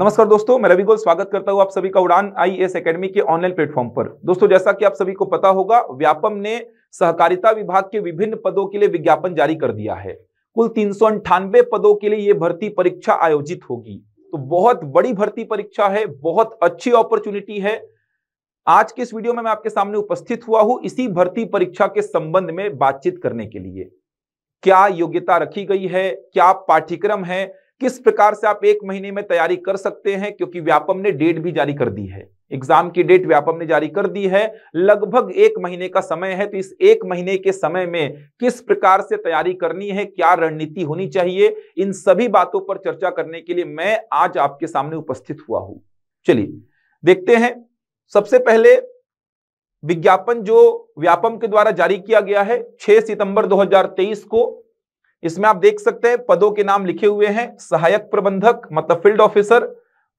नमस्कार दोस्तों मैं रवि गोल स्वागत करता हूं आप सभी का उड़ान आई एस अकेडमी के ऑनलाइन प्लेटफॉर्म पर दोस्तों जैसा कि आप सभी को पता होगा व्यापम ने सहकारिता विभाग के विभिन्न पदों के लिए विज्ञापन जारी कर दिया है कुल तीन पदों के लिए ये भर्ती परीक्षा आयोजित होगी तो बहुत बड़ी भर्ती परीक्षा है बहुत अच्छी अपॉर्चुनिटी है आज के इस वीडियो में मैं आपके सामने उपस्थित हुआ हूं इसी भर्ती परीक्षा के संबंध में बातचीत करने के लिए क्या योग्यता रखी गई है क्या पाठ्यक्रम है किस प्रकार से आप एक महीने में तैयारी कर सकते हैं क्योंकि व्यापम ने डेट भी जारी कर दी है एग्जाम की डेट व्यापम ने जारी कर दी है लगभग एक महीने का समय है तो इस एक महीने के समय में किस प्रकार से तैयारी करनी है क्या रणनीति होनी चाहिए इन सभी बातों पर चर्चा करने के लिए मैं आज आपके सामने उपस्थित हुआ हूं चलिए देखते हैं सबसे पहले विज्ञापन जो व्यापम के द्वारा जारी किया गया है 6 सितंबर 2023 को इसमें आप देख सकते हैं पदों के नाम लिखे हुए हैं सहायक प्रबंधक मतलब फील्ड ऑफिसर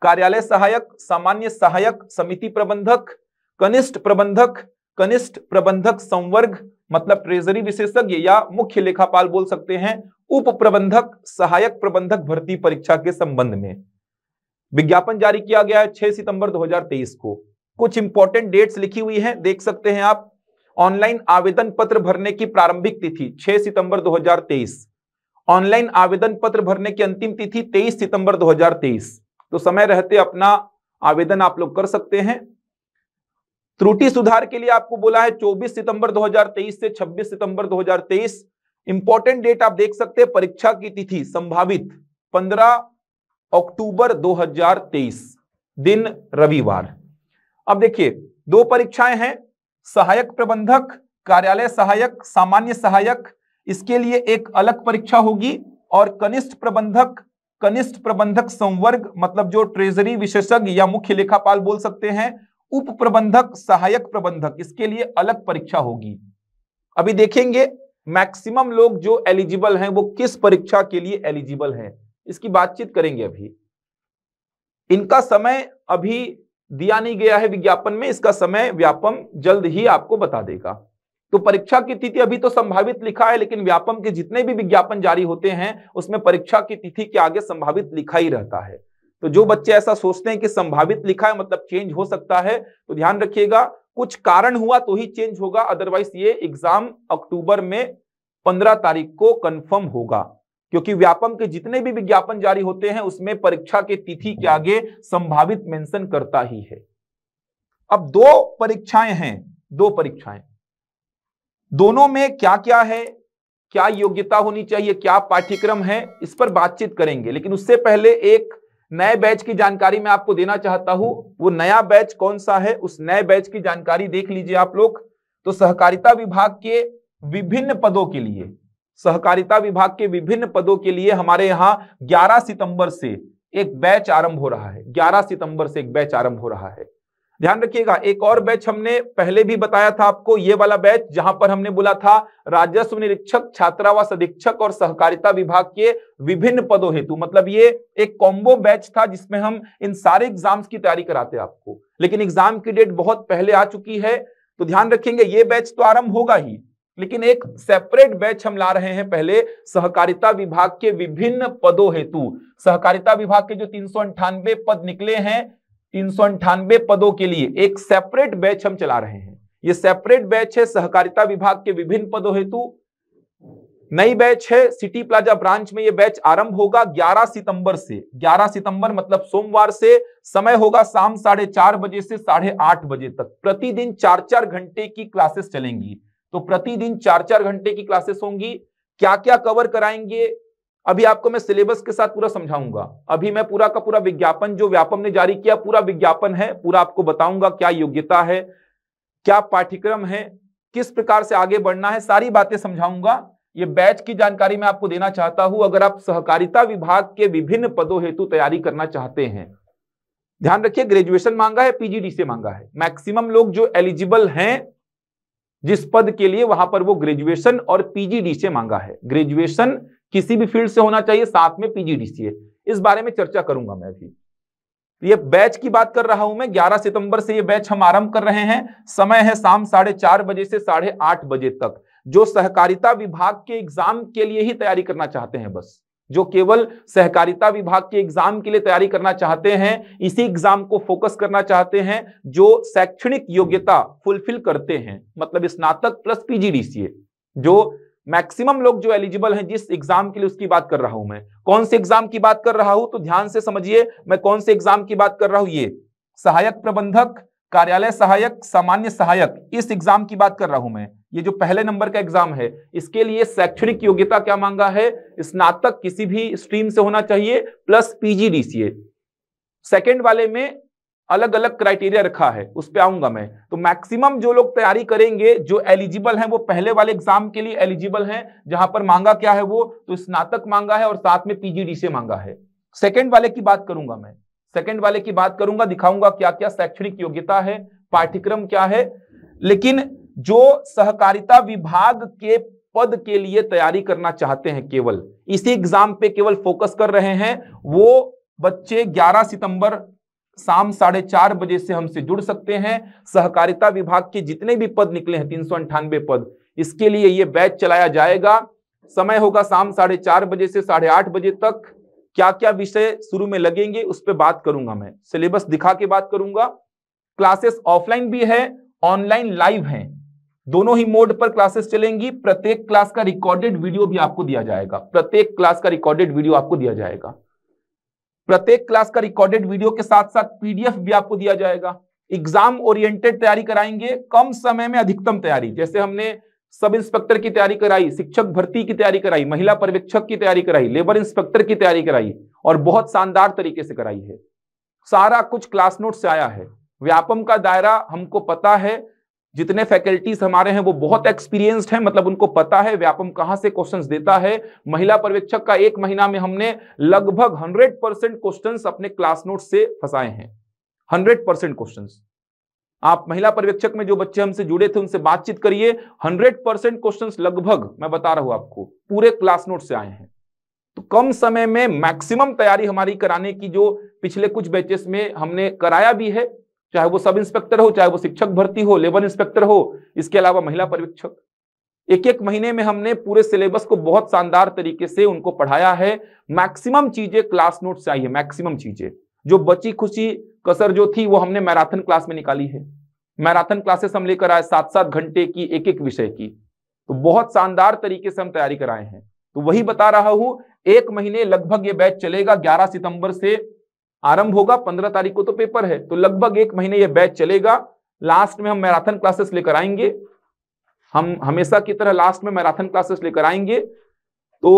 कार्यालय सहायक सामान्य सहायक समिति प्रबंधक कनिष्ठ प्रबंधक कनिष्ठ प्रबंधक संवर्ग मतलब ट्रेजरी विशेषज्ञ या मुख्य लेखापाल बोल सकते हैं उप प्रबंधक सहायक प्रबंधक भर्ती परीक्षा के संबंध में विज्ञापन जारी किया गया है 6 सितंबर 2023 को कुछ इंपॉर्टेंट डेट्स लिखी हुई हैं देख सकते हैं आप ऑनलाइन आवेदन पत्र भरने की प्रारंभिक तिथि 6 सितंबर 2023 ऑनलाइन आवेदन पत्र भरने की अंतिम तिथि 23 सितंबर 2023 तो समय रहते अपना आवेदन आप लोग कर सकते हैं त्रुटि सुधार के लिए आपको बोला है 24 सितंबर 2023 से 26 सितंबर 2023 इंपॉर्टेंट डेट आप देख सकते हैं परीक्षा की तिथि संभावित 15 अक्टूबर 2023 दिन रविवार अब देखिए दो परीक्षाएं हैं सहायक प्रबंधक कार्यालय सहायक सामान्य सहायक इसके लिए एक अलग परीक्षा होगी और कनिष्ठ प्रबंधक कनिष्ठ प्रबंधक संवर्ग मतलब जो ट्रेजरी विशेषज्ञ या मुख्य लेखापाल बोल सकते हैं उप प्रबंधक सहायक प्रबंधक इसके लिए अलग परीक्षा होगी अभी देखेंगे मैक्सिमम लोग जो एलिजिबल हैं वो किस परीक्षा के लिए एलिजिबल हैं इसकी बातचीत करेंगे अभी इनका समय अभी दिया नहीं गया है विज्ञापन में इसका समय व्यापम जल्द ही आपको बता देगा तो परीक्षा की तिथि अभी तो संभावित लिखा है लेकिन व्यापम के जितने भी विज्ञापन जारी होते हैं उसमें परीक्षा की तिथि के आगे संभावित लिखा ही रहता है तो जो बच्चे ऐसा सोचते हैं कि संभावित लिखा है मतलब चेंज हो सकता है तो ध्यान रखिएगा कुछ कारण हुआ तो ही चेंज होगा अदरवाइज ये एग्जाम अक्टूबर में पंद्रह तारीख को कन्फर्म होगा क्योंकि व्यापम के जितने भी विज्ञापन जारी होते हैं उसमें परीक्षा के तिथि के आगे संभावित मेंशन करता ही है अब दो परीक्षाएं हैं दो परीक्षाएं दोनों में क्या क्या है क्या योग्यता होनी चाहिए क्या पाठ्यक्रम है इस पर बातचीत करेंगे लेकिन उससे पहले एक नए बैच की जानकारी मैं आपको देना चाहता हूं वो नया बैच कौन सा है उस नए बैच की जानकारी देख लीजिए आप लोग तो सहकारिता विभाग के विभिन्न पदों के लिए सहकारिता विभाग के विभिन्न पदों के लिए हमारे यहाँ 11 सितंबर से एक बैच आरंभ हो रहा है 11 सितंबर से एक बैच आरंभ हो रहा है ध्यान रखिएगा एक और बैच हमने पहले भी बताया था आपको ये वाला बैच जहां पर हमने बोला था राजस्व निरीक्षक छात्रावास अधीक्षक और सहकारिता विभाग के विभिन्न पदों हेतु मतलब ये एक कॉम्बो बैच था जिसमें हम इन सारे एग्जाम्स की तैयारी कराते आपको लेकिन एग्जाम की डेट बहुत पहले आ चुकी है तो ध्यान रखेंगे ये बैच तो आरंभ होगा ही लेकिन एक सेपरेट बैच हम ला रहे हैं पहले सहकारिता विभाग के विभिन्न पदों हेतु सहकारिता विभाग के जो तीन पद निकले हैं तीन पदों के लिए एक सेपरेट बैच हम चला रहे हैं ये सेपरेट बैच है सहकारिता विभाग के विभिन्न पदों हेतु नई बैच है सिटी प्लाजा ब्रांच में यह बैच आरंभ होगा 11 सितंबर से 11 सितंबर मतलब सोमवार से समय होगा शाम साढ़े चार बजे से साढ़े आठ बजे तक प्रतिदिन चार चार घंटे की क्लासेस चलेंगी तो प्रतिदिन चार चार घंटे की क्लासेस होंगी क्या क्या कवर कराएंगे अभी आपको मैं सिलेबस के साथ पूरा समझाऊंगा अभी मैं पूरा का पूरा विज्ञापन जो व्यापम ने जारी किया पूरा विज्ञापन है पूरा आपको बताऊंगा क्या योग्यता है क्या पाठ्यक्रम है किस प्रकार से आगे बढ़ना है सारी बातें समझाऊंगा ये बैच की जानकारी मैं आपको देना चाहता हूं अगर आप सहकारिता विभाग के विभिन्न पदों हेतु तैयारी करना चाहते हैं ध्यान रखिए ग्रेजुएशन मांगा है पीजीडी से मांगा है मैक्सिमम लोग जो एलिजिबल हैं जिस पद के लिए वहां पर वो ग्रेजुएशन और पीजीडी से मांगा है ग्रेजुएशन किसी भी फील्ड से होना चाहिए साथ में पीजीडीसी इस बारे में चर्चा करूंगा मैं भी ये बैच की बात कर रहा हूं मैं 11 सितंबर से ये बैच हम आरंभ कर रहे हैं समय है शाम साढ़े चार बजे से साढ़े आठ बजे तक जो सहकारिता विभाग के एग्जाम के लिए ही तैयारी करना चाहते हैं बस जो केवल सहकारिता विभाग के एग्जाम के लिए तैयारी करना चाहते हैं इसी एग्जाम को फोकस करना चाहते हैं जो शैक्षणिक योग्यता फुलफिल करते हैं मतलब स्नातक प्लस पीजीडीसीए जो मैक्सिमम लोग जो एलिजिबल हैं जिस एग्जाम के लिए उसकी बात कर रहा हूं मैं कौन से एग्जाम की बात कर रहा हूं तो ध्यान से समझिए मैं कौन से एग्जाम की बात कर रहा हूं ये सहायक प्रबंधक कार्यालय सहायक सामान्य सहायक इस एग्जाम की बात कर रहा हूं मैं ये जो पहले नंबर का एग्जाम है इसके लिए शैक्षणिक योग्यता क्या मांगा है स्नातक किसी भी स्ट्रीम से होना चाहिए प्लस पीजी डीसीए सेकेंड वाले में अलग अलग क्राइटेरिया रखा है उस पर आऊंगा मैं तो मैक्सिमम जो लोग तैयारी करेंगे जो एलिजिबल हैं वो पहले वाले एग्जाम के लिए एलिजिबल हैं जहां पर मांगा क्या है वो तो स्नातक मांगा है और साथ में पीजीडी से मांगा है सेकेंड वाले की बात करूंगा मैं सेकेंड वाले की बात करूंगा दिखाऊंगा क्या क्या शैक्षणिक योग्यता है पाठ्यक्रम क्या है लेकिन जो सहकारिता विभाग के पद के लिए तैयारी करना चाहते हैं केवल इसी एग्जाम पे केवल फोकस कर रहे हैं वो बच्चे 11 सितंबर शाम साढ़े चार बजे से हमसे जुड़ सकते हैं सहकारिता विभाग के जितने भी पद निकले हैं तीन सौ अंठानवे पद इसके लिए ये बैच चलाया जाएगा समय होगा शाम साढ़े चार बजे से साढ़े आठ बजे तक क्या क्या विषय शुरू में लगेंगे उस पर बात करूंगा मैं सिलेबस दिखा के बात करूंगा क्लासेस ऑफलाइन भी है ऑनलाइन लाइव है दोनों ही मोड पर क्लासेस चलेंगी प्रत्येक क्लास का रिकॉर्डेड वीडियो भी आपको दिया जाएगा प्रत्येक क्लास का रिकॉर्डेड वीडियो आपको दिया जाएगा प्रत्येक क्लास का रिकॉर्डेड वीडियो के साथ साथ पीडीएफ भी आपको दिया जाएगा एग्जाम ओरिएंटेड तैयारी कराएंगे कम समय में अधिकतम तैयारी जैसे हमने सब इंस्पेक्टर की तैयारी कराई शिक्षक भर्ती की तैयारी कराई महिला पर्यवेक्षक की तैयारी कराई लेबर इंस्पेक्टर की तैयारी कराई और बहुत शानदार तरीके से कराई है सारा कुछ क्लास नोट से आया है व्यापम का दायरा हमको पता है जितने फैकल्टीज हमारे हैं वो बहुत एक्सपीरियंस्ड हैं मतलब उनको पता है व्यापम कहां से क्वेश्चंस देता है महिला पर्यवेक्षक का एक महीना में हमने लगभग 100 परसेंट क्वेश्चन अपने क्लास नोट से फंसाए हैं 100 परसेंट क्वेश्चन आप महिला पर्यवेक्षक में जो बच्चे हमसे जुड़े थे उनसे बातचीत करिए हंड्रेड परसेंट क्वेश्चन लगभग मैं बता रहा हूं आपको पूरे क्लास नोट से आए हैं तो कम समय में मैक्सिमम तैयारी हमारी कराने की जो पिछले कुछ बैचेस में हमने कराया भी है चाहे वो सब इंस्पेक्टर हो चाहे वो शिक्षक भर्ती हो लेबर इंस्पेक्टर हो इसके अलावा महिला पर्यवेक्षक एक एक महीने में हमने पूरे सिलेबस को बहुत शानदार तरीके से उनको पढ़ाया है मैक्सिमम चीजें क्लास नोट से आई है मैक्सिमम चीजें जो बची खुशी कसर जो थी वो हमने मैराथन क्लास में निकाली है मैराथन क्लासेस हम लेकर आए सात सात घंटे की एक एक विषय की तो बहुत शानदार तरीके से हम तैयारी कराए हैं तो वही बता रहा हूं एक महीने लगभग ये बैच चलेगा ग्यारह सितंबर से आरंभ होगा पंद्रह तारीख को तो पेपर है तो लगभग एक महीने ये बैच चलेगा लास्ट में हम मैराथन क्लासेस लेकर आएंगे हम हमेशा की तरह लास्ट में मैराथन क्लासेस लेकर आएंगे तो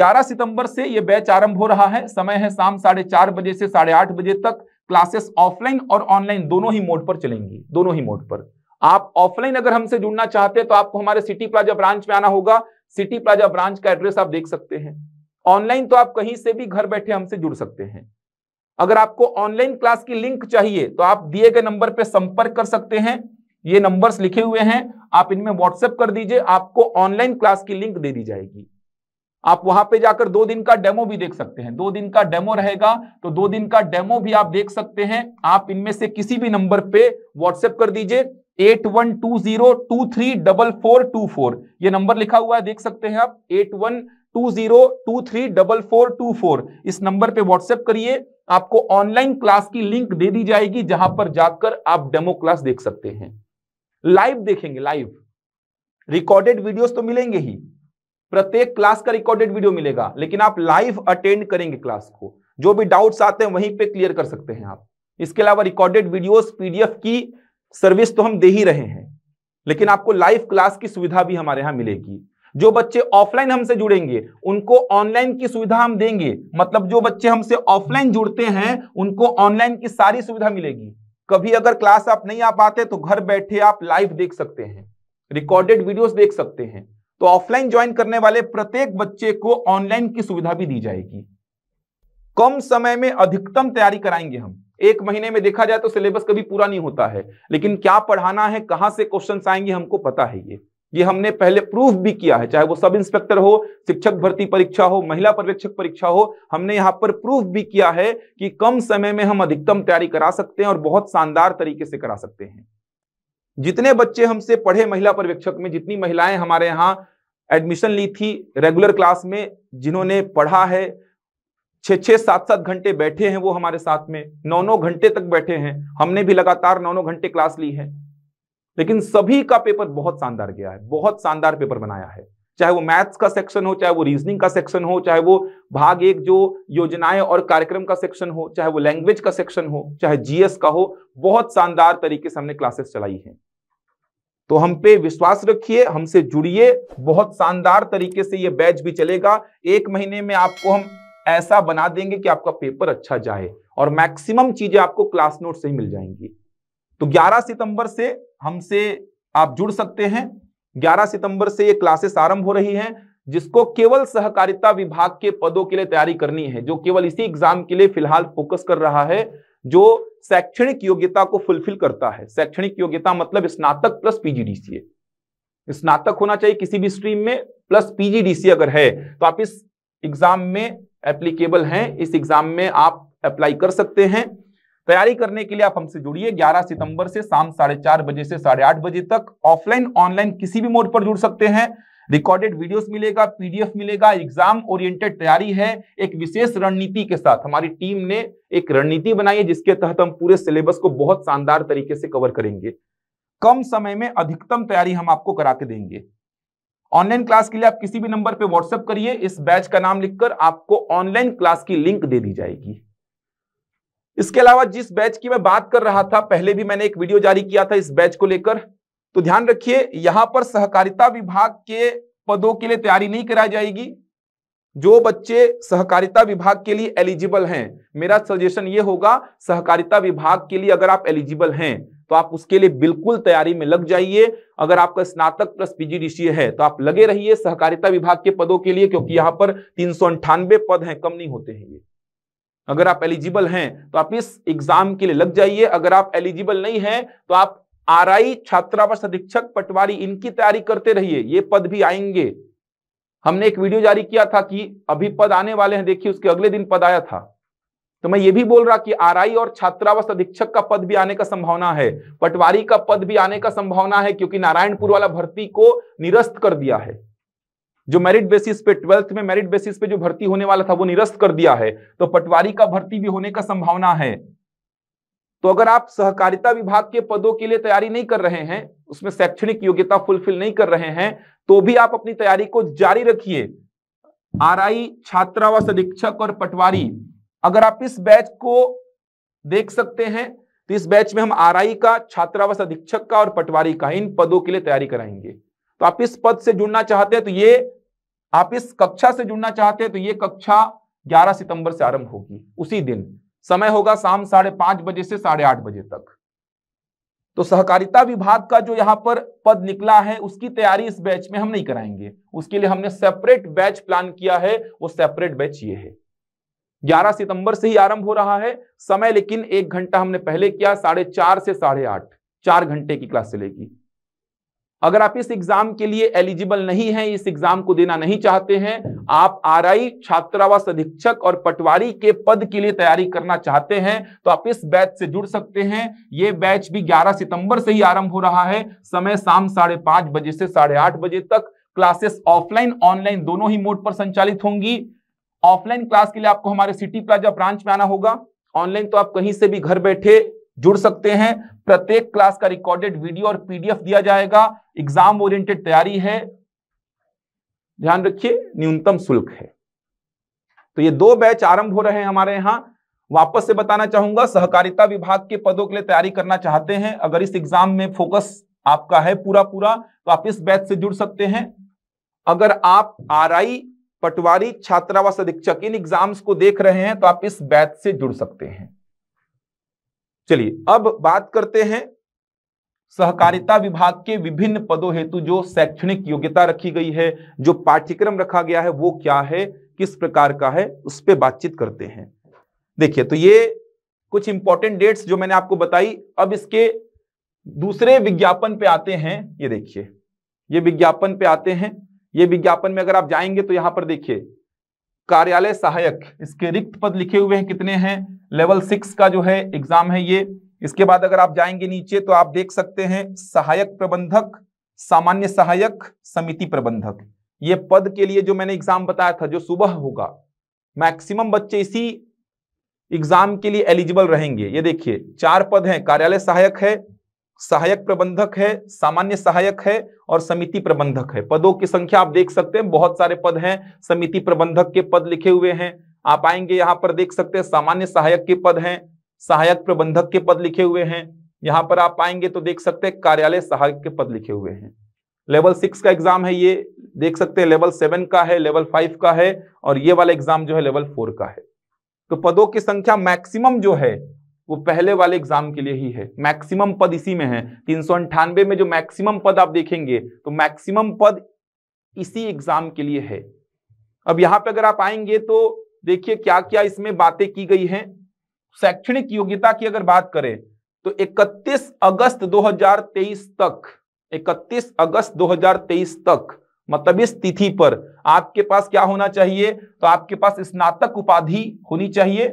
11 सितंबर से ये बैच आरंभ हो रहा है समय है शाम साढ़े चार बजे से साढ़े आठ बजे तक क्लासेस ऑफलाइन और ऑनलाइन दोनों ही मोड पर चलेंगी दोनों ही मोड पर आप ऑफलाइन अगर हमसे जुड़ना चाहते हैं तो आपको हमारे सिटी प्लाजा ब्रांच में आना होगा सिटी प्लाजा ब्रांच का एड्रेस आप देख सकते हैं ऑनलाइन तो आप कहीं से भी घर बैठे हमसे जुड़ सकते हैं अगर आपको ऑनलाइन क्लास की लिंक चाहिए तो आप दिए गए नंबर पर संपर्क कर सकते हैं ये नंबर्स लिखे हुए हैं आप इनमें व्हाट्सएप कर दीजिए आपको ऑनलाइन क्लास की लिंक दे दी जाएगी आप वहां पे जाकर दो दिन का डेमो भी देख सकते हैं दो दिन का डेमो रहेगा तो दो दिन का डेमो भी आप देख सकते हैं आप इनमें से किसी भी नंबर पे व्हाट्सएप कर दीजिए eight one two zero two three double four two four ये नंबर लिखा हुआ है देख सकते हैं आप eight one two zero two three double four two four इस नंबर पे व्हाट्सएप करिए आपको ऑनलाइन क्लास की लिंक दे दी जाएगी जहां पर जाकर आप डेमो क्लास देख सकते हैं लाइव देखेंगे लाइव रिकॉर्डेड वीडियोस तो मिलेंगे ही प्रत्येक क्लास का रिकॉर्डेड वीडियो मिलेगा लेकिन आप लाइव अटेंड करेंगे क्लास को जो भी डाउट्स आते हैं वहीं पे क्लियर कर सकते हैं आप इसके अलावा रिकॉर्डेड वीडियोस पीडीएफ की सर्विस तो हम दे ही रहे हैं लेकिन आपको लाइव क्लास की सुविधा भी हमारे यहां मिलेगी जो बच्चे ऑफलाइन हमसे जुड़ेंगे उनको ऑनलाइन की सुविधा हम देंगे मतलब जो बच्चे हमसे ऑफलाइन जुड़ते हैं उनको ऑनलाइन की सारी सुविधा मिलेगी कभी अगर क्लास आप नहीं आ पाते तो घर बैठे आप लाइव देख सकते हैं रिकॉर्डेड वीडियोस देख सकते हैं तो ऑफलाइन ज्वाइन करने वाले प्रत्येक बच्चे को ऑनलाइन की सुविधा भी दी जाएगी कम समय में अधिकतम तैयारी कराएंगे हम एक महीने में देखा जाए तो सिलेबस कभी पूरा नहीं होता है लेकिन क्या पढ़ाना है कहां से क्वेश्चन आएंगे हमको पता है ये ये हमने पहले प्रूफ भी किया है चाहे वो सब इंस्पेक्टर हो शिक्षक भर्ती परीक्षा हो महिला पर्यवेक्षक परीक्षा हो हमने यहाँ पर प्रूफ भी किया है कि कम समय में हम अधिकतम तैयारी करा सकते हैं और बहुत शानदार तरीके से करा सकते हैं जितने बच्चे हमसे पढ़े महिला पर्यवेक्षक में जितनी महिलाएं हमारे यहाँ एडमिशन ली थी रेगुलर क्लास में जिन्होंने पढ़ा है छः छः सात सात घंटे बैठे हैं वो हमारे साथ में नौ नौ घंटे तक बैठे हैं हमने भी लगातार नौ नौ घंटे क्लास ली है लेकिन सभी का पेपर बहुत शानदार गया है बहुत शानदार पेपर बनाया है चाहे वो मैथ्स का सेक्शन हो चाहे वो रीजनिंग का सेक्शन हो चाहे वो भाग एक जो योजनाएं और कार्यक्रम का सेक्शन हो चाहे वो लैंग्वेज का सेक्शन हो चाहे जीएस का हो बहुत शानदार तरीके से हमने क्लासेस चलाई हैं तो हम पे विश्वास रखिए हमसे जुड़िए बहुत शानदार तरीके से ये बैच भी चलेगा एक महीने में आपको हम ऐसा बना देंगे कि आपका पेपर अच्छा जाए और मैक्सिमम चीजें आपको क्लास नोट से ही मिल जाएंगी तो 11 सितंबर से हमसे आप जुड़ सकते हैं 11 सितंबर से ये क्लासेस आरंभ हो रही हैं जिसको केवल सहकारिता विभाग के पदों के लिए तैयारी करनी है जो केवल इसी एग्जाम के लिए फिलहाल फोकस कर रहा है जो शैक्षणिक योग्यता को फुलफिल करता है शैक्षणिक योग्यता मतलब स्नातक प्लस पीजीडीसीए स्नातक होना चाहिए किसी भी स्ट्रीम में प्लस पीजीडीसी अगर है तो आप इस एग्जाम में एप्लीकेबल हैं इस एग्जाम में आप अप्लाई कर सकते हैं तैयारी करने के लिए आप हमसे जुड़िए 11 सितंबर से शाम साढ़े चार बजे से साढ़े आठ बजे तक ऑफलाइन ऑनलाइन किसी भी मोड पर जुड़ सकते हैं रिकॉर्डेड वीडियोस मिलेगा पीडीएफ मिलेगा एग्जाम ओरिएंटेड तैयारी है एक विशेष रणनीति के साथ हमारी टीम ने एक रणनीति बनाई है जिसके तहत हम पूरे सिलेबस को बहुत शानदार तरीके से कवर करेंगे कम समय में अधिकतम तैयारी हम आपको करा के देंगे ऑनलाइन क्लास के लिए आप किसी भी नंबर पर व्हाट्सएप करिए इस बैच का नाम लिखकर आपको ऑनलाइन क्लास की लिंक दे दी जाएगी इसके अलावा जिस बैच की मैं बात कर रहा था पहले भी मैंने एक वीडियो जारी किया था इस बैच को लेकर तो ध्यान रखिए यहां पर सहकारिता विभाग के पदों के लिए तैयारी नहीं कराई जाएगी जो बच्चे सहकारिता विभाग के लिए एलिजिबल हैं मेरा सजेशन ये होगा सहकारिता विभाग के लिए अगर आप एलिजिबल हैं तो आप उसके लिए बिल्कुल तैयारी में लग जाइए अगर आपका स्नातक प्लस पीजीडीसीए है तो आप लगे रहिए सहकारिता विभाग के पदों के लिए क्योंकि यहां पर तीन पद हैं कम नहीं होते हैं ये अगर आप एलिजिबल हैं तो आप इस एग्जाम के लिए लग जाइए अगर आप एलिजिबल नहीं हैं तो आप आरआई छात्रावास अधीक्षक पटवारी इनकी तैयारी करते रहिए ये पद भी आएंगे हमने एक वीडियो जारी किया था कि अभी पद आने वाले हैं देखिए उसके अगले दिन पद आया था तो मैं ये भी बोल रहा कि आरआई और छात्रावास अधीक्षक का पद भी आने का संभावना है पटवारी का पद भी आने का संभावना है क्योंकि नारायणपुर वाला भर्ती को निरस्त कर दिया है जो मेरिट बेसिस पे ट्वेल्थ में मेरिट बेसिस पे जो भर्ती होने वाला था वो निरस्त कर दिया है तो पटवारी का भर्ती भी होने का संभावना है तो अगर आप सहकारिता विभाग के पदों के लिए तैयारी नहीं कर रहे हैं उसमें शैक्षणिक योग्यता फुलफिल नहीं कर रहे हैं तो भी आप अपनी तैयारी को जारी रखिए आरआई छात्रावास अधीक्षक और पटवारी अगर आप इस बैच को देख सकते हैं तो इस बैच में हम आरआई का छात्रावास अधीक्षक का और पटवारी का इन पदों के लिए तैयारी कराएंगे तो आप इस पद से जुड़ना चाहते हैं तो ये आप इस कक्षा से जुड़ना चाहते हैं तो ये कक्षा 11 सितंबर से आरंभ होगी उसी दिन समय होगा शाम साढ़े पांच बजे से साढ़े आठ बजे तक तो सहकारिता विभाग का जो यहां पर पद निकला है उसकी तैयारी इस बैच में हम नहीं कराएंगे उसके लिए हमने सेपरेट बैच प्लान किया है वो सेपरेट बैच ये है 11 सितंबर से ही आरंभ हो रहा है समय लेकिन एक घंटा हमने पहले किया साढ़े चार से साढ़े आठ चार घंटे की क्लास चलेगी अगर आप इस एग्जाम के लिए एलिजिबल नहीं हैं इस एग्जाम को देना नहीं चाहते हैं आप आरआई छात्रावास अधीक्षक और पटवारी के पद के लिए तैयारी करना चाहते हैं तो आप इस बैच से जुड़ सकते हैं ये बैच भी 11 सितंबर से ही आरंभ हो रहा है समय शाम साढ़े पांच बजे से साढ़े आठ बजे तक क्लासेस ऑफलाइन ऑनलाइन दोनों ही मोड पर संचालित होंगी ऑफलाइन क्लास के लिए आपको हमारे सिटी प्लाजा ब्रांच में आना होगा ऑनलाइन तो आप कहीं से भी घर बैठे जुड़ सकते हैं प्रत्येक क्लास का रिकॉर्डेड वीडियो और पीडीएफ दिया जाएगा एग्जाम ओरिएंटेड तैयारी है ध्यान रखिए न्यूनतम शुल्क है तो ये दो बैच आरंभ हो रहे हैं हमारे यहां वापस से बताना चाहूंगा सहकारिता विभाग के पदों के लिए तैयारी करना चाहते हैं अगर इस एग्जाम में फोकस आपका है पूरा पूरा तो आप इस बैच से जुड़ सकते हैं अगर आप आर पटवारी छात्रावास अधीक्षक इन एग्जाम्स को देख रहे हैं तो आप इस बैच से जुड़ सकते हैं चलिए अब बात करते हैं सहकारिता विभाग के विभिन्न पदों हेतु जो शैक्षणिक योग्यता रखी गई है जो पाठ्यक्रम रखा गया है वो क्या है किस प्रकार का है उस पर बातचीत करते हैं देखिए तो ये कुछ इंपॉर्टेंट डेट्स जो मैंने आपको बताई अब इसके दूसरे विज्ञापन पे आते हैं ये देखिए ये विज्ञापन पे आते हैं ये विज्ञापन में अगर आप जाएंगे तो यहां पर देखिए कार्यालय सहायक इसके रिक्त पद लिखे हुए हैं कितने हैं लेवल सिक्स का जो है एग्जाम है ये इसके बाद अगर आप जाएंगे नीचे तो आप देख सकते हैं सहायक प्रबंधक सामान्य सहायक समिति प्रबंधक ये पद के लिए जो मैंने एग्जाम बताया था जो सुबह होगा मैक्सिमम बच्चे इसी एग्जाम के लिए एलिजिबल रहेंगे ये देखिए चार पद हैं कार्यालय सहायक है सहायक प्रबंधक है सामान्य सहायक है और समिति प्रबंधक है पदों की संख्या आप देख सकते हैं बहुत सारे पद हैं समिति प्रबंधक के पद लिखे हुए हैं आप आएंगे यहाँ पर देख सकते हैं सामान्य सहायक के पद हैं सहायक प्रबंधक के पद लिखे हुए हैं यहाँ पर आप आएंगे तो देख सकते हैं कार्यालय सहायक के पद लिखे हुए हैं लेवल सिक्स का एग्जाम है ये देख सकते हैं लेवल सेवन का है लेवल फाइव का है और ये वाला एग्जाम जो है लेवल फोर का है तो पदों की संख्या मैक्सिमम जो है वो पहले वाले एग्जाम के लिए ही है मैक्सिमम पद इसी में है तीन सौ अंठानवे में जो मैक्सिमम पद आप देखेंगे तो मैक्सिमम पद इसी एग्जाम के लिए है अब यहां पे अगर आप आएंगे तो देखिए क्या क्या इसमें बातें की गई हैं शैक्षणिक योग्यता की अगर बात करें तो 31 अगस्त 2023 तक 31 अगस्त 2023 तक मतलब इस तिथि पर आपके पास क्या होना चाहिए तो आपके पास स्नातक उपाधि होनी चाहिए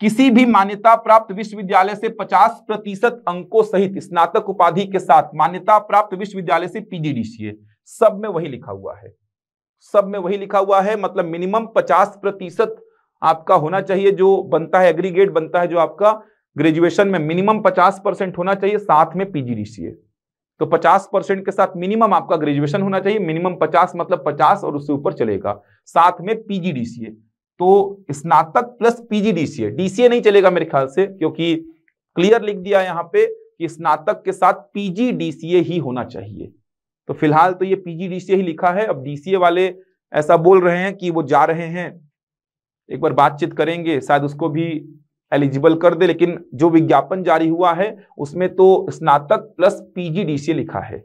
किसी भी मान्यता प्राप्त विश्वविद्यालय से 50 प्रतिशत अंकों सहित स्नातक उपाधि के साथ मान्यता प्राप्त विश्वविद्यालय से पीजीडीसीए सब में वही लिखा हुआ है सब में वही लिखा हुआ है मतलब मिनिमम 50 प्रतिशत आपका होना चाहिए जो बनता है एग्रीगेट बनता है जो आपका ग्रेजुएशन में मिनिमम 50 परसेंट होना चाहिए साथ में पीजीडीसीए तो 50 परसेंट के साथ मिनिमम आपका ग्रेजुएशन होना चाहिए मिनिमम 50 मतलब 50 और उससे ऊपर चलेगा साथ में पीजीडीसीए तो स्नातक प्लस पीजी डीसीए डीसीए नहीं चलेगा मेरे ख्याल से क्योंकि क्लियर लिख दिया यहां पे कि स्नातक के साथ पीजी डीसीए ही होना चाहिए तो फिलहाल तो ये पीजी डीसीए ही लिखा है अब डीसीए वाले ऐसा बोल रहे हैं कि वो जा रहे हैं एक बार बातचीत करेंगे शायद उसको भी एलिजिबल कर दे लेकिन जो विज्ञापन जारी हुआ है उसमें तो स्नातक प्लस पीजी डीसीए लिखा है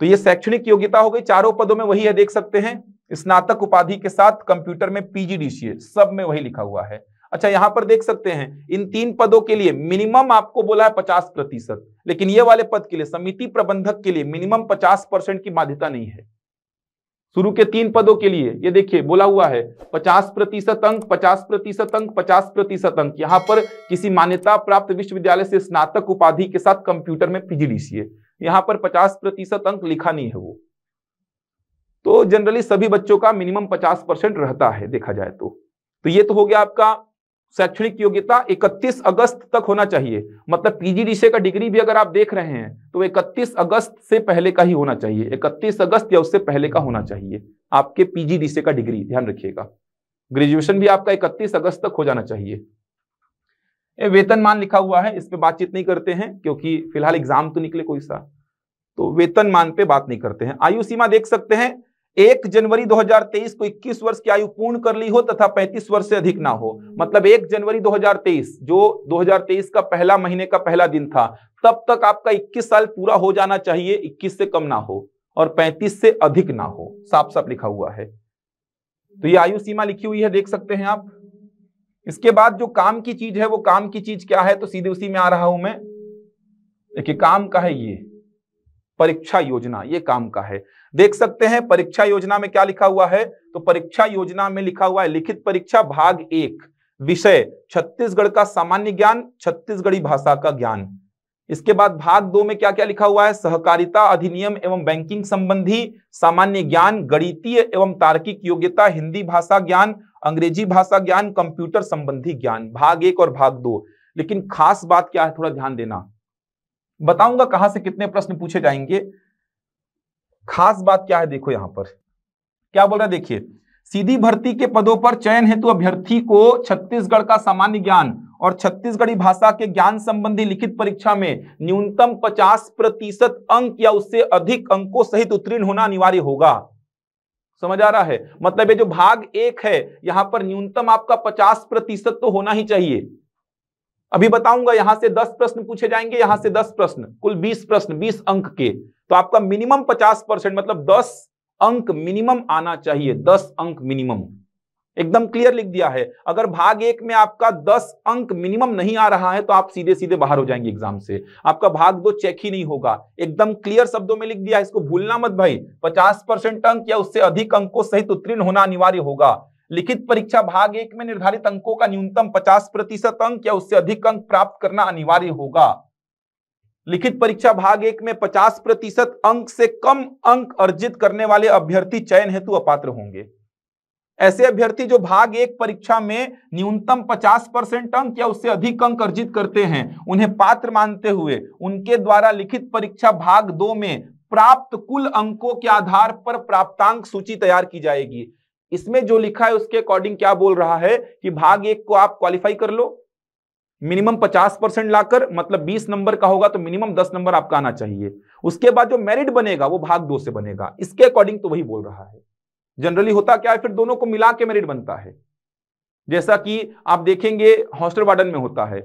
तो ये शैक्षणिक योग्यता हो गई चारों पदों में वही है देख सकते हैं स्नातक उपाधि के साथ कंप्यूटर में पीजीडीसीए सब में वही लिखा हुआ है अच्छा यहां पर देख सकते हैं इन तीन पदों के लिए मिनिमम आपको बोला है पचास प्रतिशत लेकिन ये वाले पद के लिए समिति प्रबंधक के लिए मिनिमम पचास परसेंट की बाध्यता नहीं है शुरू के तीन पदों के लिए ये देखिए बोला हुआ है पचास प्रतिशत अंक पचास प्रतिशत अंक पचास प्रतिशत अंक यहाँ पर किसी मान्यता प्राप्त विश्वविद्यालय से स्नातक उपाधि के साथ कंप्यूटर में पीजीडीसीए यहाँ पर पचास प्रतिशत अंक लिखा नहीं है वो तो जनरली सभी बच्चों का मिनिमम पचास परसेंट रहता है देखा जाए तो तो ये तो हो गया आपका शैक्षणिक योग्यता 31 अगस्त तक होना चाहिए मतलब पीजीडीसी का डिग्री भी अगर आप देख रहे हैं तो 31 अगस्त से पहले का ही होना चाहिए 31 अगस्त या उससे पहले का होना चाहिए आपके पीजीडीसी का डिग्री ध्यान रखिएगा ग्रेजुएशन भी आपका इकतीस अगस्त तक हो जाना चाहिए वेतनमान लिखा हुआ है इस पर बातचीत नहीं करते हैं क्योंकि फिलहाल एग्जाम तो निकले कोई सा तो वेतनमान पे बात नहीं करते हैं आयु सीमा देख सकते हैं एक जनवरी 2023 को 21 वर्ष की आयु पूर्ण कर ली हो तथा 35 वर्ष से अधिक ना हो मतलब एक जनवरी 2023 जो 2023 का पहला महीने का पहला दिन था तब तक आपका 21 साल पूरा हो जाना चाहिए 21 से कम ना हो और 35 से अधिक ना हो साफ साफ लिखा हुआ है तो ये आयु सीमा लिखी हुई है देख सकते हैं आप इसके बाद जो काम की चीज है वो काम की चीज क्या है तो सीधे उसी में आ रहा हूं मैं देखिए काम का है ये परीक्षा योजना ये काम का है देख सकते हैं परीक्षा योजना में क्या लिखा हुआ है तो परीक्षा योजना में लिखा हुआ है लिखित परीक्षा भाग एक विषय छत्तीसगढ़ का सामान्य ज्ञान छत्तीसगढ़ी भाषा का ज्ञान इसके बाद भाग दो में क्या क्या लिखा हुआ है सहकारिता अधिनियम एवं बैंकिंग संबंधी सामान्य ज्ञान गणितीय एवं तार्किक योग्यता हिंदी भाषा ज्ञान अंग्रेजी भाषा ज्ञान कंप्यूटर संबंधी ज्ञान भाग एक और भाग दो लेकिन खास बात क्या है थोड़ा ध्यान देना बताऊंगा कहां से कितने प्रश्न पूछे जाएंगे खास बात क्या है देखो यहां पर क्या बोल रहा है देखिए सीधी भर्ती के पदों पर चयन हेतु अभ्यर्थी को छत्तीसगढ़ का सामान्य ज्ञान और छत्तीसगढ़ी भाषा के ज्ञान संबंधी लिखित परीक्षा में न्यूनतम 50 प्रतिशत अंक या उससे अधिक अंकों सहित उत्तीर्ण होना अनिवार्य होगा समझ आ रहा है मतलब ये जो भाग एक है यहां पर न्यूनतम आपका 50 प्रतिशत तो होना ही चाहिए अभी बताऊंगा यहां से दस प्रश्न पूछे जाएंगे यहां से दस प्रश्न कुल बीस प्रश्न बीस अंक के तो आपका मिनिमम पचास परसेंट मतलब दस अंक मिनिमम आना चाहिए दस अंक मिनिमम एकदम क्लियर लिख दिया है अगर भाग एक में आपका दस अंक मिनिमम नहीं आ रहा है तो आप सीधे सीधे बाहर हो जाएंगे एग्जाम से आपका भाग दो चेक ही नहीं होगा एकदम क्लियर शब्दों में लिख दिया इसको भूलना मत भाई पचास परसेंट अंक या उससे अधिक अंक को सहित उत्तीर्ण होना अनिवार्य होगा लिखित परीक्षा भाग एक में निर्धारित अंकों का न्यूनतम 50 प्रतिशत अंक या उससे अधिक अंक प्राप्त करना अनिवार्य होगा लिखित परीक्षा भाग एक में 50 प्रतिशत अंक से कम अंक अर्जित करने वाले अभ्यर्थी चयन हेतु अपात्र होंगे ऐसे अभ्यर्थी जो भाग एक परीक्षा में न्यूनतम 50 परसेंट अंक या उससे अधिक अंक अर्जित करते हैं उन्हें पात्र मानते हुए उनके द्वारा लिखित परीक्षा भाग दो में प्राप्त कुल अंकों के आधार पर प्राप्तांक सूची तैयार की जाएगी इसमें जो लिखा है उसके अकॉर्डिंग क्या बोल रहा है कि भाग एक को आप क्वालिफाई कर लो मिनिमम 50 परसेंट लाकर मतलब 20 नंबर का होगा तो मिनिमम 10 नंबर आपका आना चाहिए उसके बाद जो मेरिट बनेगा वो भाग दो से बनेगा इसके अकॉर्डिंग तो वही बोल रहा है जनरली होता क्या है फिर दोनों को मिला के मेरिट बनता है जैसा कि आप देखेंगे हॉस्टल वार्डन में होता है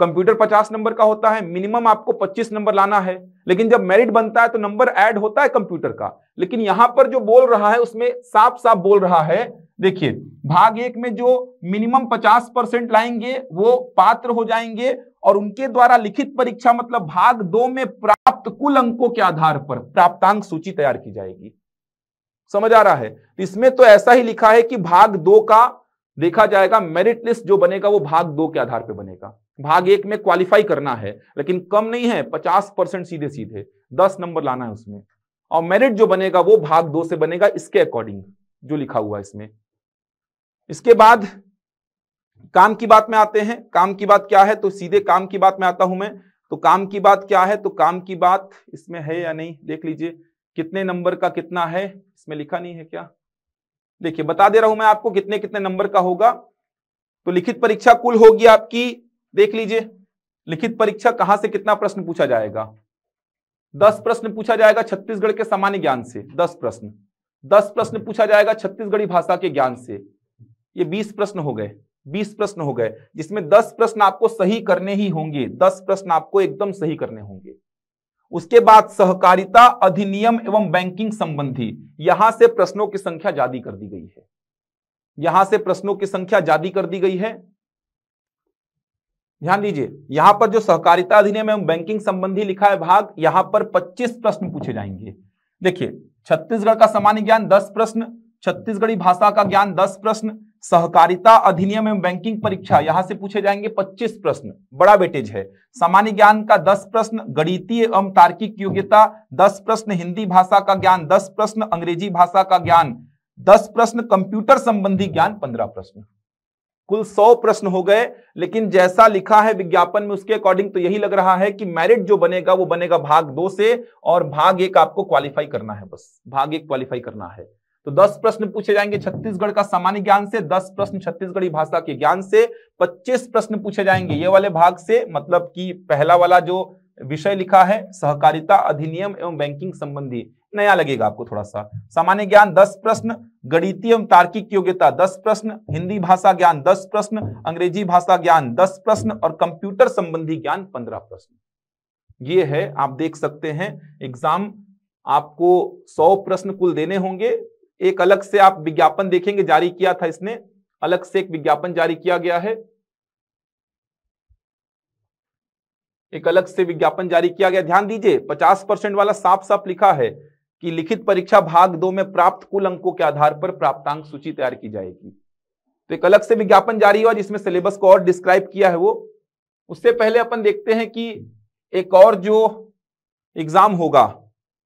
कंप्यूटर पचास नंबर का होता है मिनिमम आपको पच्चीस नंबर लाना है लेकिन जब मेरिट बनता है तो नंबर ऐड होता है कंप्यूटर का लेकिन यहां पर जो बोल रहा है उसमें साफ साफ बोल रहा है देखिए भाग एक में जो मिनिमम पचास परसेंट लाएंगे वो पात्र हो जाएंगे और उनके द्वारा लिखित परीक्षा मतलब भाग दो में प्राप्त कुल अंकों के आधार पर प्राप्तांक सूची तैयार की जाएगी समझ आ रहा है तो इसमें तो ऐसा ही लिखा है कि भाग दो का देखा जाएगा मेरिट लिस्ट जो बनेगा वो भाग दो के आधार पे बनेगा भाग एक में क्वालिफाई करना है लेकिन कम नहीं है पचास परसेंट सीधे सीधे दस नंबर लाना है उसमें और मेरिट जो बनेगा वो भाग दो से बनेगा इसके अकॉर्डिंग जो लिखा हुआ है इसमें इसके बाद काम की बात में आते हैं काम की बात क्या है तो सीधे काम की बात में आता हूं मैं तो काम की बात क्या है तो काम की बात इसमें है या नहीं देख लीजिए कितने नंबर का कितना है इसमें लिखा नहीं है क्या देखिए बता दे रहा हूं मैं आपको कितने कितने नंबर का होगा तो लिखित परीक्षा कुल होगी आपकी देख लीजिए लिखित परीक्षा कहां से कितना प्रश्न पूछा जाएगा दस प्रश्न पूछा जाएगा छत्तीसगढ़ के सामान्य ज्ञान से दस प्रश्न दस प्रश्न पूछा जाएगा छत्तीसगढ़ी भाषा के ज्ञान से ये बीस प्रश्न हो गए बीस प्रश्न हो गए जिसमें दस प्रश्न आपको सही करने ही होंगे दस प्रश्न आपको एकदम सही करने होंगे उसके बाद सहकारिता अधिनियम एवं बैंकिंग संबंधी यहां से प्रश्नों की संख्या ज्यादा कर दी गई है यहां से प्रश्नों की संख्या ज्यादा कर दी गई है ध्यान दीजिए यहां पर जो सहकारिता अधिनियम एवं बैंकिंग संबंधी लिखा है भाग यहां पर 25 प्रश्न पूछे जाएंगे देखिए छत्तीसगढ़ का सामान्य ज्ञान 10 प्रश्न छत्तीसगढ़ी भाषा का ज्ञान 10 प्रश्न सहकारिता अधिनियम एवं बैंकिंग परीक्षा यहां से पूछे जाएंगे 25 प्रश्न बड़ा वेटेज है सामान्य ज्ञान का 10 प्रश्न गणितीय एवं तार्किक योग्यता 10 प्रश्न हिंदी भाषा का ज्ञान 10 प्रश्न अंग्रेजी भाषा का ज्ञान 10 प्रश्न कंप्यूटर संबंधी ज्ञान 15 प्रश्न कुल 100 प्रश्न हो गए लेकिन जैसा लिखा है विज्ञापन में उसके अकॉर्डिंग तो यही लग रहा है कि मेरिट जो बनेगा वो बनेगा भाग दो से और भाग एक आपको क्वालिफाई करना है बस भाग एक क्वालिफाई करना है तो 10 प्रश्न पूछे जाएंगे छत्तीसगढ़ का सामान्य ज्ञान से 10 प्रश्न छत्तीसगढ़ी भाषा के ज्ञान से 25 प्रश्न पूछे जाएंगे ये वाले भाग से मतलब कि पहला वाला जो विषय लिखा है सहकारिता अधिनियम एवं बैंकिंग संबंधी नया लगेगा आपको थोड़ा सा सामान्य ज्ञान 10 प्रश्न गणितीय एवं तार्किक योग्यता 10 प्रश्न हिंदी भाषा ज्ञान 10 प्रश्न अंग्रेजी भाषा ज्ञान 10 प्रश्न और कंप्यूटर संबंधी ज्ञान 15 प्रश्न ये है आप देख सकते हैं एग्जाम आपको 100 प्रश्न कुल देने होंगे एक अलग से आप विज्ञापन देखेंगे जारी किया था इसने अलग से एक विज्ञापन जारी किया गया है एक अलग से विज्ञापन जारी किया गया ध्यान दीजिए 50 परसेंट वाला साफ साफ लिखा है कि लिखित परीक्षा भाग दो में प्राप्त कुल अंकों के आधार पर प्राप्तांक सूची तैयार की जाएगी तो एक अलग से विज्ञापन जारी हुआ जिसमें सिलेबस को और डिस्क्राइब किया है वो उससे पहले अपन देखते हैं कि एक और जो एग्जाम होगा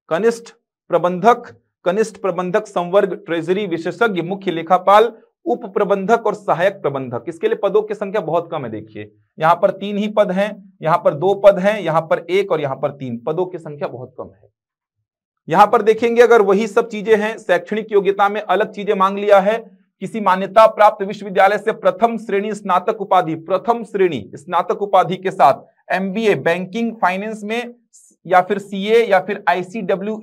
कनिष्ठ प्रबंधक कनिष्ठ प्रबंधक संवर्ग ट्रेजरी विशेषज्ञ मुख्य लेखापाल उप प्रबंधक और सहायक प्रबंधक इसके लिए पदों की संख्या बहुत कम है देखिए यहां पर तीन ही पद हैं यहां पर दो पद हैं यहां पर एक और यहां पर तीन पदों की संख्या बहुत कम है यहां पर देखेंगे अगर वही सब चीजें हैं शैक्षणिक योग्यता में अलग चीजें मांग लिया है किसी मान्यता प्राप्त विश्वविद्यालय से प्रथम श्रेणी स्नातक उपाधि प्रथम श्रेणी स्नातक उपाधि के साथ एमबीए बैंकिंग फाइनेंस में या फिर सीए या फिर आईसीडब्ल्यू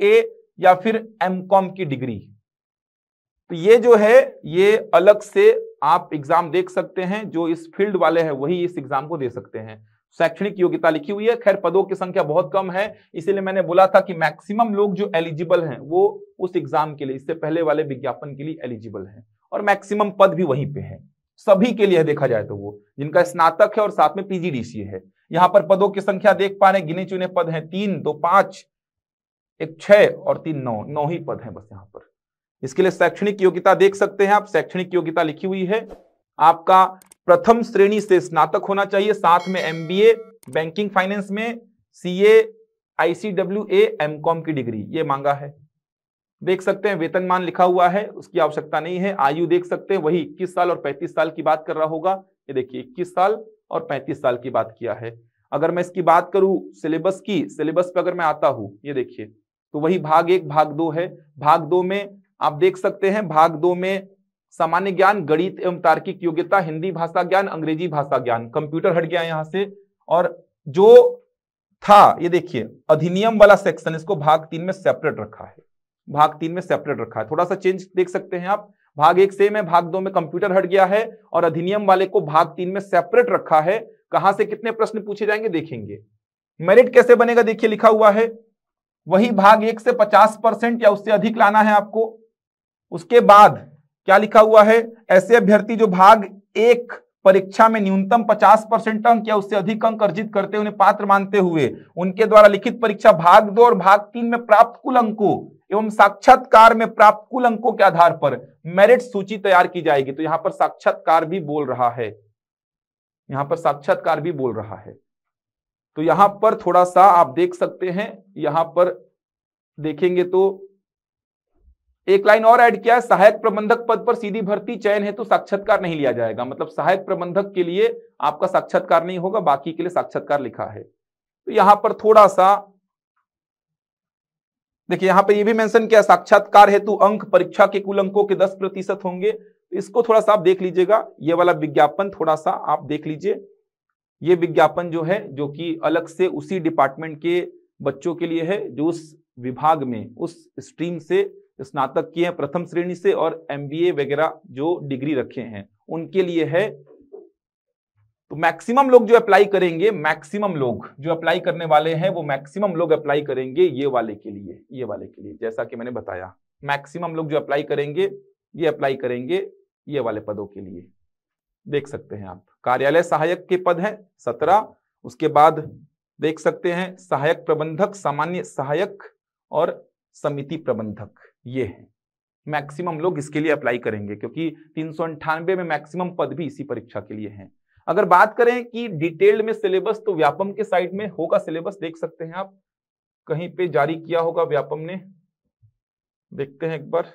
या फिर एम कॉम की डिग्री तो ये जो है ये अलग से आप एग्जाम देख सकते हैं जो इस फील्ड वाले हैं वही इस एग्जाम को दे सकते हैं शैक्षणिक योग्यता लिखी हुई है खैर पदों की संख्या बहुत कम है इसीलिए मैंने बोला था कि मैक्सिमम लोग जो एलिजिबल हैं वो उस एग्जाम के लिए इससे पहले वाले विज्ञापन के लिए एलिजिबल हैं और मैक्सिमम पद भी वहीं पे है सभी के लिए देखा जाए तो वो जिनका स्नातक है और साथ में पीजीडीसी है यहाँ पर पदों की संख्या देख पा रहे गिने चुने पद है तीन दो पांच एक छः और तीन नौ नौ ही पद हैं बस यहाँ पर इसके लिए शैक्षणिक योग्यता देख सकते हैं आप शैक्षणिक योग्यता लिखी हुई है आपका प्रथम श्रेणी से स्नातक होना चाहिए साथ में एम बैंकिंग फाइनेंस में C A ICWA M com की डिग्री ये मांगा है देख सकते हैं वेतनमान लिखा हुआ है उसकी आवश्यकता नहीं है आयु देख सकते हैं वही इक्कीस साल और पैंतीस साल की बात कर रहा होगा ये देखिए इक्कीस साल और पैंतीस साल की बात किया है अगर मैं इसकी बात करूं सिलेबस की सिलेबस पे अगर मैं आता हूं ये देखिए तो वही भाग एक भाग दो है भाग दो में आप देख सकते हैं भाग दो में सामान्य ज्ञान गणित एवं तार्किक योग्यता हिंदी भाषा ज्ञान अंग्रेजी भाषा ज्ञान कंप्यूटर हट गया यहां से और जो था ये देखिए अधिनियम वाला सेक्शन इसको भाग तीन में सेपरेट रखा है भाग तीन में सेपरेट रखा है थोड़ा सा चेंज देख सकते हैं आप भाग एक सेम है भाग दो में कंप्यूटर हट गया है और अधिनियम वाले को भाग तीन में सेपरेट रखा है कहां से कितने प्रश्न पूछे जाएंगे देखेंगे मेरिट कैसे बनेगा देखिए लिखा हुआ है वही भाग एक से पचास परसेंट या उससे अधिक लाना है आपको उसके बाद क्या लिखा हुआ है ऐसे अभ्यर्थी जो भाग एक परीक्षा में न्यूनतम 50 परसेंट अंक या उससे अधिक अंक अर्जित करते उन्हें पात्र मानते हुए उनके द्वारा लिखित परीक्षा भाग दो और भाग तीन में प्राप्त कुल अंकों एवं साक्षात्कार में प्राप्त कुल अंकों के आधार पर मेरिट सूची तैयार की जाएगी तो यहां पर साक्षात्कार भी बोल रहा है यहां पर साक्षात्कार भी बोल रहा है तो यहां पर थोड़ा सा आप देख सकते हैं यहां पर देखेंगे तो एक लाइन और ऐड किया है सहायक प्रबंधक पद पर सीधी भर्ती चयन है तो साक्षात्कार नहीं लिया जाएगा मतलब सहायक प्रबंधक के लिए आपका साक्षात्कार नहीं होगा बाकी के लिए साक्षात्कार लिखा है तो यहां पर थोड़ा सा देखिए यहां पर यह भी मेंशन किया साक्षात्कार हेतु अंक परीक्षा के कुल अंकों के दस प्रतिशत होंगे इसको थोड़ा सा आप देख लीजिएगा ये वाला विज्ञापन थोड़ा सा आप देख लीजिए ये विज्ञापन जो है जो कि अलग से उसी डिपार्टमेंट के बच्चों के लिए है जो उस विभाग में उस स्ट्रीम से स्नातक किए हैं प्रथम श्रेणी से और एमबीए वगैरह जो डिग्री रखे हैं उनके लिए है तो मैक्सिमम लोग जो अप्लाई करेंगे मैक्सिमम लोग जो अप्लाई करने वाले हैं वो मैक्सिमम लोग अप्लाई करेंगे ये वाले के लिए ये वाले के लिए जैसा कि मैंने बताया मैक्सिमम लोग जो अप्लाई करेंगे ये अप्लाई करेंगे ये वाले पदों के लिए देख सकते हैं आप कार्यालय सहायक के पद है सत्रह उसके बाद देख सकते हैं सहायक प्रबंधक सामान्य सहायक और समिति प्रबंधक ये है मैक्सिमम लोग इसके लिए अप्लाई करेंगे क्योंकि तीन सौ अंठानवे में मैक्सिमम पद भी इसी परीक्षा के लिए हैं अगर बात करें कि डिटेल्ड में सिलेबस तो व्यापम के साइड में होगा सिलेबस देख सकते हैं आप कहीं पे जारी किया होगा व्यापम ने देखते हैं एक बार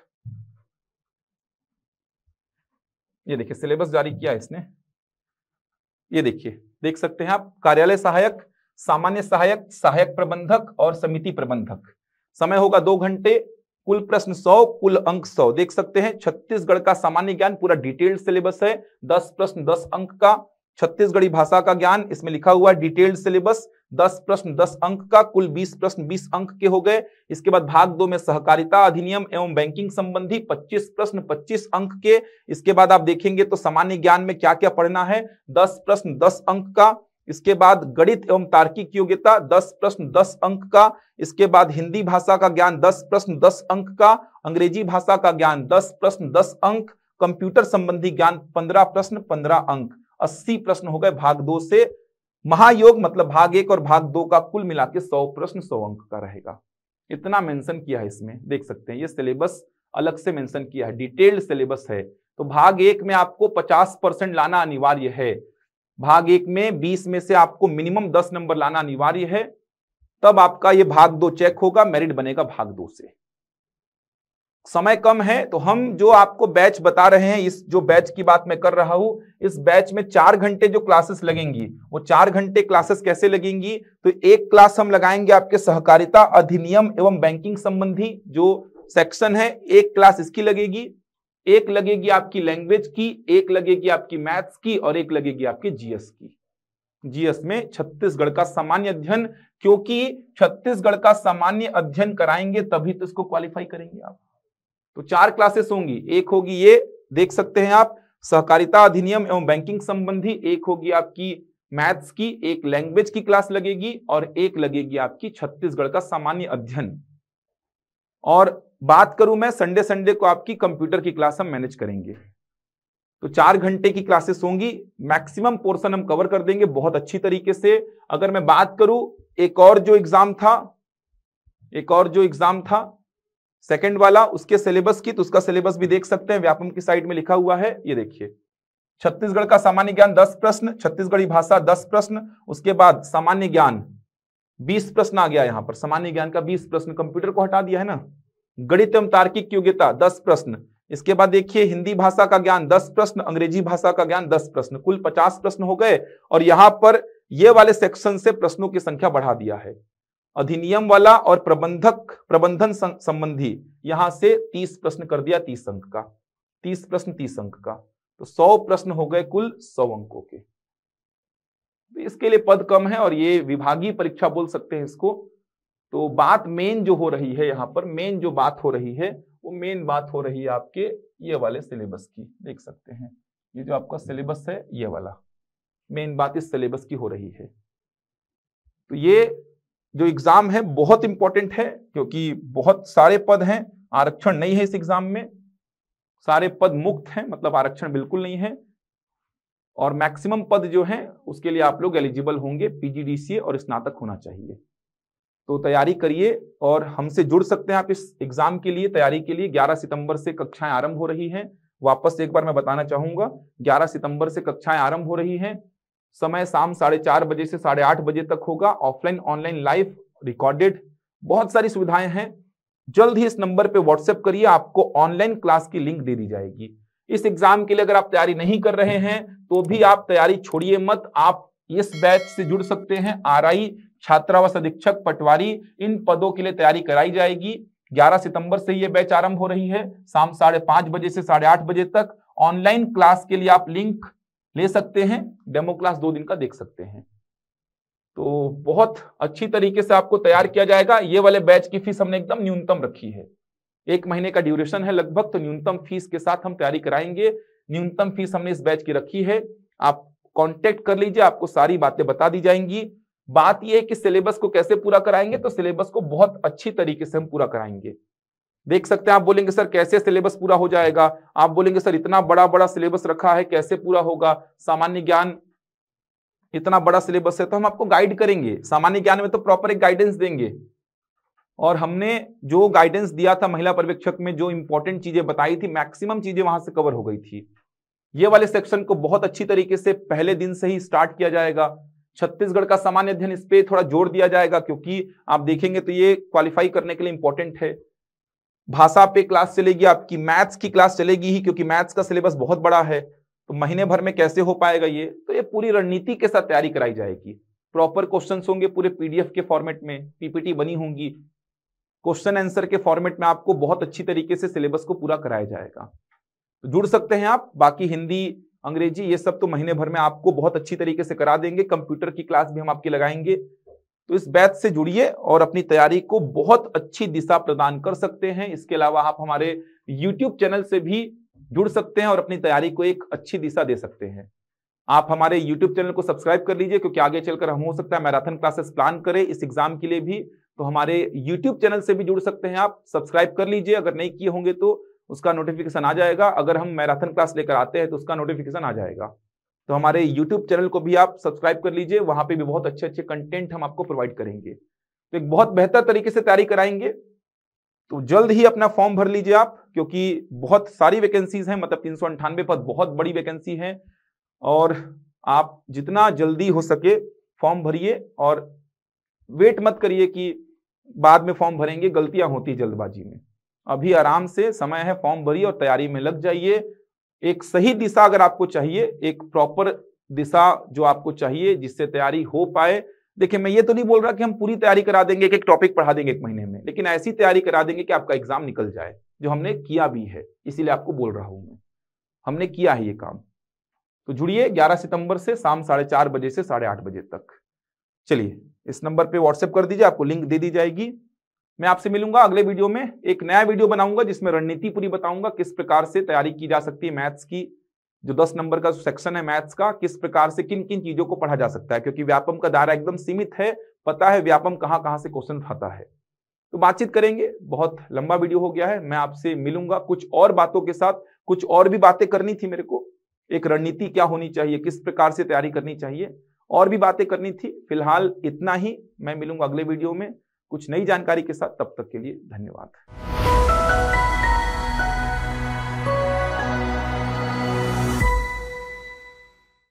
ये देखिए सिलेबस जारी किया है इसने ये देखिए देख सकते हैं आप कार्यालय सहायक सामान्य सहायक सहायक प्रबंधक और समिति प्रबंधक समय होगा दो घंटे कुल प्रश्न सौ कुल अंक सौ देख सकते हैं छत्तीसगढ़ का सामान्य ज्ञान पूरा डिटेल्ड सिलेबस है दस प्रश्न दस अंक का छत्तीसगढ़ी भाषा का ज्ञान इसमें लिखा हुआ है डिटेल्ड सिलेबस दस प्रश्न दस अंक का कुल बीस प्रश्न बीस अंक के हो गए इसके बाद भाग दो में सहकारिता अधिनियम एवं बैंकिंग संबंधी पच्चीस प्रश्न पच्चीस अंक के इसके बाद आप देखेंगे तो सामान्य ज्ञान में क्या क्या पढ़ना है दस प्रश्न दस अंक का इसके बाद गणित एवं तार्किक योग्यता दस प्रश्न दस अंक का इसके बाद हिंदी भाषा का ज्ञान दस प्रश्न दस अंक का अंग्रेजी भाषा का ज्ञान दस प्रश्न दस अंक कंप्यूटर संबंधी ज्ञान पंद्रह प्रश्न पंद्रह अंक अस्सी प्रश्न हो गए भाग दो से महायोग मतलब भाग एक और भाग दो का कुल मिला के सौ प्रश्न सौ अंक का रहेगा इतना मेंशन किया है इसमें देख सकते हैं ये सिलेबस अलग से मेंशन किया है डिटेल्ड सिलेबस है तो भाग एक में आपको 50 परसेंट लाना अनिवार्य है भाग एक में 20 में से आपको मिनिमम 10 नंबर लाना अनिवार्य है तब आपका ये भाग दो चेक होगा मेरिट बनेगा भाग दो से समय कम है तो हम जो आपको बैच बता रहे हैं इस जो बैच की बात मैं कर रहा हूं इस बैच में चार घंटे जो क्लासेस लगेंगी वो चार घंटे क्लासेस कैसे लगेंगी तो एक क्लास हम लगाएंगे आपके सहकारिता अधिनियम एवं बैंकिंग संबंधी जो सेक्शन है एक क्लास इसकी लगेगी एक लगेगी आपकी लैंग्वेज की एक लगेगी आपकी मैथ्स की और एक लगेगी आपकी जीएस की जीएस में छत्तीसगढ़ का सामान्य अध्ययन क्योंकि छत्तीसगढ़ का सामान्य अध्ययन कराएंगे तभी तो इसको क्वालिफाई करेंगे आप तो चार क्लासेस होंगी एक होगी ये देख सकते हैं आप सहकारिता अधिनियम एवं बैंकिंग संबंधी एक होगी आपकी मैथ्स की एक लैंग्वेज की क्लास लगेगी और एक लगेगी आपकी छत्तीसगढ़ का सामान्य अध्ययन और बात करूं मैं संडे संडे को आपकी कंप्यूटर की क्लास हम मैनेज करेंगे तो चार घंटे की क्लासेस होंगी मैक्सिमम पोर्शन हम कवर कर देंगे बहुत अच्छी तरीके से अगर मैं बात करूं एक और जो एग्जाम था एक और जो एग्जाम था सेकंड वाला उसके सिलेबस की तो उसका सिलेबस भी देख सकते हैं व्यापम की साइड में लिखा हुआ है ये देखिए छत्तीसगढ़ का सामान्य ज्ञान दस प्रश्न छत्तीसगढ़ी भाषा दस प्रश्न उसके बाद सामान्य ज्ञान बीस प्रश्न आ गया यहाँ पर सामान्य ज्ञान का बीस प्रश्न कंप्यूटर को हटा दिया है ना गणित एवं तार्किक योग्यता दस प्रश्न इसके बाद देखिए हिंदी भाषा का ज्ञान दस प्रश्न अंग्रेजी भाषा का ज्ञान दस प्रश्न कुल पचास प्रश्न हो गए और यहाँ पर ये वाले सेक्शन से प्रश्नों की संख्या बढ़ा दिया है अधिनियम वाला और प्रबंधक प्रबंधन संबंधी यहां से तीस प्रश्न कर दिया तीस अंक का तीस प्रश्न तीस अंक का तो सौ प्रश्न हो गए कुल सौ अंकों के तो इसके लिए पद कम है और ये विभागीय परीक्षा बोल सकते हैं इसको तो बात मेन जो हो रही है यहाँ पर मेन जो बात हो रही है वो मेन बात हो रही है आपके ये वाले सिलेबस की देख सकते हैं ये जो आपका सिलेबस है ये वाला मेन बात इस सिलेबस की हो रही है तो ये जो एग्जाम है बहुत इंपॉर्टेंट है क्योंकि बहुत सारे पद हैं आरक्षण नहीं है इस एग्जाम में सारे पद मुक्त हैं मतलब आरक्षण बिल्कुल नहीं है और मैक्सिमम पद जो है उसके लिए आप लोग एलिजिबल होंगे पीजीडीसीए और स्नातक होना चाहिए तो तैयारी करिए और हमसे जुड़ सकते हैं आप इस एग्जाम के लिए तैयारी के लिए 11 सितंबर से कक्षाएं आरंभ हो रही हैं वापस एक बार मैं बताना चाहूंगा 11 सितंबर से कक्षाएं आरंभ हो रही हैं समय शाम साढ़े चार बजे से साढ़े आठ बजे तक होगा ऑफलाइन ऑनलाइन लाइव रिकॉर्डेड बहुत सारी सुविधाएं हैं जल्द ही इस नंबर पे व्हाट्सएप करिए आपको ऑनलाइन क्लास की लिंक दे दी जाएगी इस एग्जाम के लिए अगर आप तैयारी नहीं कर रहे हैं तो भी आप तैयारी छोड़िए मत आप इस बैच से जुड़ सकते हैं आरआई छात्रावास अधीक्षक पटवारी इन पदों के लिए तैयारी कराई जाएगी 11 सितंबर से ये बैच आरंभ हो रही है शाम साढ़े पांच बजे से साढ़े आठ बजे तक ऑनलाइन क्लास के लिए आप लिंक ले सकते हैं डेमो क्लास दो दिन का देख सकते हैं तो बहुत अच्छी तरीके से आपको तैयार किया जाएगा ये वाले बैच की फीस हमने एकदम न्यूनतम रखी है एक महीने का ड्यूरेशन है लगभग तो न्यूनतम फीस के साथ हम तैयारी कराएंगे न्यूनतम फीस हमने इस बैच की रखी है आप कांटेक्ट कर लीजिए आपको सारी बातें बता दी जाएंगी बात यह है कि सिलेबस को कैसे पूरा कराएंगे तो सिलेबस को बहुत अच्छी तरीके से हम पूरा कराएंगे देख सकते हैं आप बोलेंगे सर कैसे सिलेबस पूरा हो जाएगा आप बोलेंगे सर इतना बड़ा बड़ा सिलेबस रखा है कैसे पूरा होगा सामान्य ज्ञान इतना बड़ा सिलेबस है तो हम आपको गाइड करेंगे सामान्य ज्ञान में तो प्रॉपर एक गाइडेंस देंगे और हमने जो गाइडेंस दिया था महिला पर्यवेक्षक में जो इंपॉर्टेंट चीजें बताई थी मैक्सिमम चीजें वहां से कवर हो गई थी ये वाले सेक्शन को बहुत अच्छी तरीके से पहले दिन से ही स्टार्ट किया जाएगा छत्तीसगढ़ का सामान्य अध्ययन इस पर थोड़ा जोर दिया जाएगा क्योंकि आप देखेंगे तो ये क्वालिफाई करने के लिए इंपॉर्टेंट है भाषा पे क्लास चलेगी आपकी मैथ्स की क्लास चलेगी ही क्योंकि मैथ्स का सिलेबस बहुत बड़ा है तो महीने भर में कैसे हो पाएगा ये तो ये पूरी रणनीति के साथ तैयारी कराई जाएगी प्रॉपर क्वेश्चन होंगे पूरे पीडीएफ के फॉर्मेट में पीपीटी बनी होंगी क्वेश्चन आंसर के फॉर्मेट में आपको बहुत अच्छी तरीके से सिलेबस को पूरा कराया जाएगा तो जुड़ सकते हैं आप बाकी हिंदी अंग्रेजी ये सब तो महीने भर में आपको बहुत अच्छी तरीके से करा देंगे कंप्यूटर की क्लास भी हम आपकी लगाएंगे तो इस बैच से जुड़िए और अपनी तैयारी को बहुत अच्छी दिशा प्रदान कर सकते हैं इसके अलावा आप हमारे यूट्यूब चैनल से भी जुड़ सकते हैं और अपनी तैयारी को एक अच्छी दिशा दे सकते हैं आप हमारे YouTube चैनल को सब्सक्राइब कर लीजिए क्योंकि आगे चलकर हम हो सकता है मैराथन क्लासेस प्लान करें इस एग्जाम के लिए भी तो हमारे YouTube चैनल से भी जुड़ सकते हैं आप सब्सक्राइब कर लीजिए अगर नहीं किए होंगे तो उसका नोटिफिकेशन आ जाएगा अगर हम मैराथन क्लास लेकर आते हैं तो उसका नोटिफिकेशन आ जाएगा तो हमारे यूट्यूब चैनल को भी आप सब्सक्राइब कर लीजिए वहां पर भी बहुत अच्छे अच्छे कंटेंट हम आपको प्रोवाइड करेंगे तो एक बहुत बेहतर तरीके से तैयारी कराएंगे तो जल्द ही अपना फॉर्म भर लीजिए आप क्योंकि बहुत सारी वैकेंसीज हैं मतलब तीन सौ अंठानवे पद बहुत बड़ी वैकेंसी है और आप जितना जल्दी हो सके फॉर्म भरिए और वेट मत करिए कि बाद में फॉर्म भरेंगे गलतियां होती जल्दबाजी में अभी आराम से समय है फॉर्म भरिए और तैयारी में लग जाइए एक सही दिशा अगर आपको चाहिए एक प्रॉपर दिशा जो आपको चाहिए जिससे तैयारी हो पाए देखिए मैं ये तो नहीं बोल रहा कि हम पूरी तैयारी करा देंगे एक एक टॉपिक पढ़ा देंगे एक महीने में लेकिन ऐसी तैयारी करा देंगे कि आपका एग्जाम निकल जाए जो हमने किया भी है इसीलिए आपको बोल रहा हूं मैं हमने किया है ये काम तो जुड़िए 11 सितंबर से शाम साढ़े चार बजे से साढ़े आठ बजे तक चलिए इस नंबर पे व्हाट्सएप कर दीजिए आपको लिंक दे दी जाएगी मैं आपसे मिलूंगा अगले वीडियो में एक नया वीडियो बनाऊंगा जिसमें रणनीति पूरी बताऊंगा किस प्रकार से तैयारी की जा सकती है मैथ्स की जो दस नंबर का सेक्शन है मैथ्स का किस प्रकार से किन किन चीजों को पढ़ा जा सकता है क्योंकि व्यापम का दायरा एकदम सीमित है पता है व्यापम कहाँ कहाँ से क्वेश्चन आता है तो बातचीत करेंगे बहुत लंबा वीडियो हो गया है मैं आपसे मिलूंगा कुछ और बातों के साथ कुछ और भी बातें करनी थी मेरे को एक रणनीति क्या होनी चाहिए किस प्रकार से तैयारी करनी चाहिए और भी बातें करनी थी फिलहाल इतना ही मैं मिलूंगा अगले वीडियो में कुछ नई जानकारी के साथ तब तक के लिए धन्यवाद